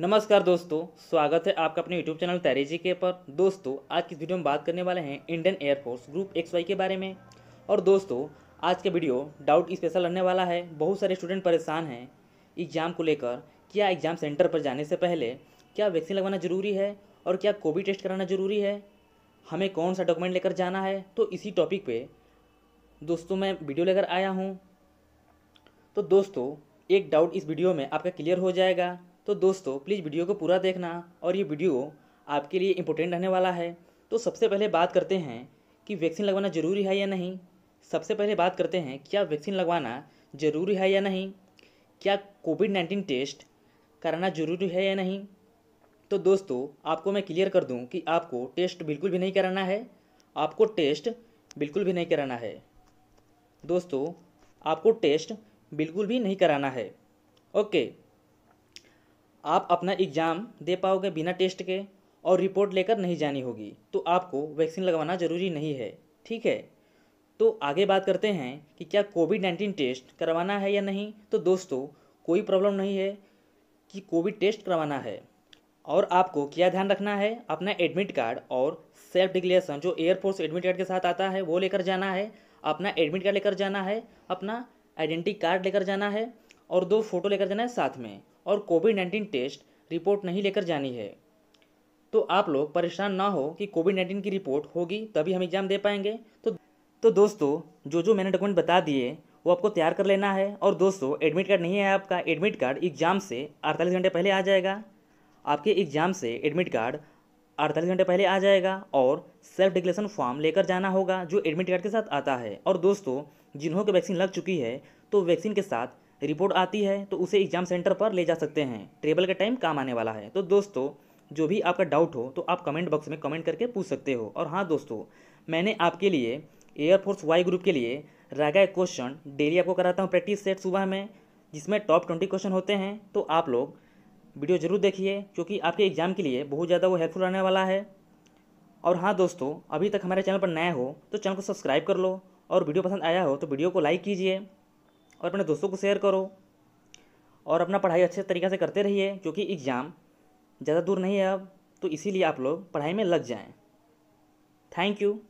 नमस्कार दोस्तों स्वागत है आपका अपने YouTube चैनल तैरेजी के पर दोस्तों आज की वीडियो में बात करने वाले हैं Indian air force group X Y के बारे में और दोस्तों आज का वीडियो डाउट स्पेशल रहने वाला है बहुत सारे स्टूडेंट परेशान हैं एग्ज़ाम को लेकर क्या एग्ज़ाम सेंटर पर जाने से पहले क्या वैक्सीन लगवाना ज़रूरी है और क्या कोविड टेस्ट कराना ज़रूरी है हमें कौन सा डॉक्यूमेंट लेकर जाना है तो इसी टॉपिक पे दोस्तों मैं वीडियो लेकर आया हूँ तो दोस्तों एक डाउट इस वीडियो में आपका क्लियर हो जाएगा तो दोस्तों प्लीज़ वीडियो को पूरा देखना और ये वीडियो आपके लिए इम्पोर्टेंट रहने वाला है तो सबसे पहले बात करते हैं कि वैक्सीन लगवाना ज़रूरी है या नहीं सबसे पहले बात करते हैं क्या वैक्सीन लगवाना ज़रूरी है या नहीं क्या कोविड नाइन्टीन टेस्ट कराना ज़रूरी है या नहीं तो दोस्तों आपको मैं क्लियर कर दूं कि आपको टेस्ट बिल्कुल भी नहीं कराना है आपको टेस्ट बिल्कुल भी नहीं कराना है दोस्तों आपको टेस्ट बिल्कुल भी नहीं कराना है ओके आप अपना एग्ज़ाम दे पाओगे बिना टेस्ट के और रिपोर्ट लेकर नहीं जानी होगी तो आपको वैक्सीन लगवाना ज़रूरी नहीं है ठीक है तो आगे बात करते हैं कि क्या कोविड नाइन्टीन टेस्ट करवाना है या नहीं तो दोस्तों कोई प्रॉब्लम नहीं है कि कोविड टेस्ट करवाना है और आपको क्या ध्यान रखना है अपना एडमिट कार्ड और सेल्फ डिक्लेरेशन जो एयरफोर्स एडमिट कार्ड के साथ आता है वो लेकर जाना है अपना एडमिट कार्ड लेकर जाना है अपना आइडेंटिटी कार्ड लेकर जाना है और दो फ़ोटो लेकर जाना है साथ में और कोविड नाइन्टीन टेस्ट रिपोर्ट नहीं लेकर जानी है तो आप लोग परेशान ना हो कि कोविड नाइन्टीन की रिपोर्ट होगी तभी हम एग्ज़ाम दे पाएंगे तो तो दोस्तों जो जो मैंने डॉक्यूमेंट बता दिए वो आपको तैयार कर लेना है और दोस्तों एडमिट कार्ड नहीं है आपका एडमिट कार्ड एग्ज़ाम से अड़तालीस घंटे पहले आ जाएगा आपके एग्ज़ाम से एडमिट कार्ड अड़तालीस घंटे पहले आ जाएगा और सेल्फ डिक्लेरेशन फॉर्म लेकर जाना होगा जो एडमिट कार्ड के साथ आता है और दोस्तों जिन्हों की वैक्सीन लग चुकी है तो वैक्सीन के साथ रिपोर्ट आती है तो उसे एग्ज़ाम सेंटर पर ले जा सकते हैं ट्रेबल का टाइम काम आने वाला है तो दोस्तों जो भी आपका डाउट हो तो आप कमेंट बॉक्स में कमेंट करके पूछ सकते हो और हाँ दोस्तों मैंने आपके लिए एयरफोर्स वाई ग्रुप के लिए रागा क्वेश्चन डेली आपको कराता हूँ प्रैक्टिस सेट सुबह में जिसमें टॉप ट्वेंटी क्वेश्चन होते हैं तो आप लोग वीडियो ज़रूर देखिए क्योंकि आपके एग्ज़ाम के लिए बहुत ज़्यादा वो हेल्पफुल रहने वाला है और हाँ दोस्तों अभी तक हमारे चैनल पर नए हो तो चैनल को सब्सक्राइब कर लो और वीडियो पसंद आया हो तो वीडियो को लाइक कीजिए और अपने दोस्तों को शेयर करो और अपना पढ़ाई अच्छे तरीके से करते रहिए क्योंकि एग्ज़ाम ज़्यादा दूर नहीं है अब तो इसीलिए आप लोग पढ़ाई में लग जाएँ थैंक यू